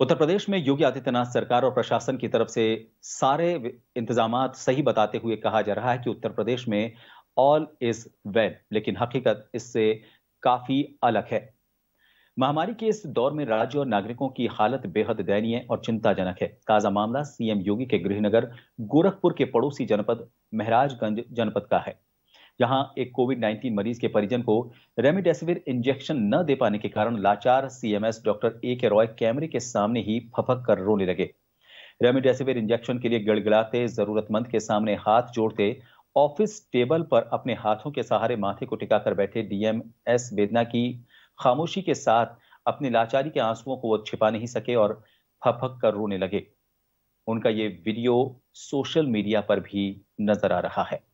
उत्तर प्रदेश में योगी आदित्यनाथ सरकार और प्रशासन की तरफ से सारे इंतजाम सही बताते हुए कहा जा रहा है कि उत्तर प्रदेश में ऑल इज वेल लेकिन हकीकत इससे काफी अलग है महामारी के इस दौर में राज्य और नागरिकों की हालत बेहद दयनीय और चिंताजनक है ताजा मामला सीएम योगी के गृहनगर गोरखपुर के पड़ोसी जनपद महराजगंज जनपद का है जहां एक कोविड 19 मरीज के परिजन को रेमडेसिविर इंजेक्शन न दे पाने के कारण लाचार सीएमएस डॉक्टर ए के रॉय कैमरे के सामने ही फपक कर रोने लगे रेमडेसिविर इंजेक्शन के लिए गिड़गिड़ाते जरूरतमंद के सामने हाथ जोड़ते ऑफिस टेबल पर अपने हाथों के सहारे माथे को टिकाकर बैठे डीएम एस वेदना की खामोशी के साथ अपनी लाचारी के आंसुओं को वो छिपा नहीं सके और फपक कर रोने लगे उनका ये वीडियो सोशल मीडिया पर भी नजर आ रहा है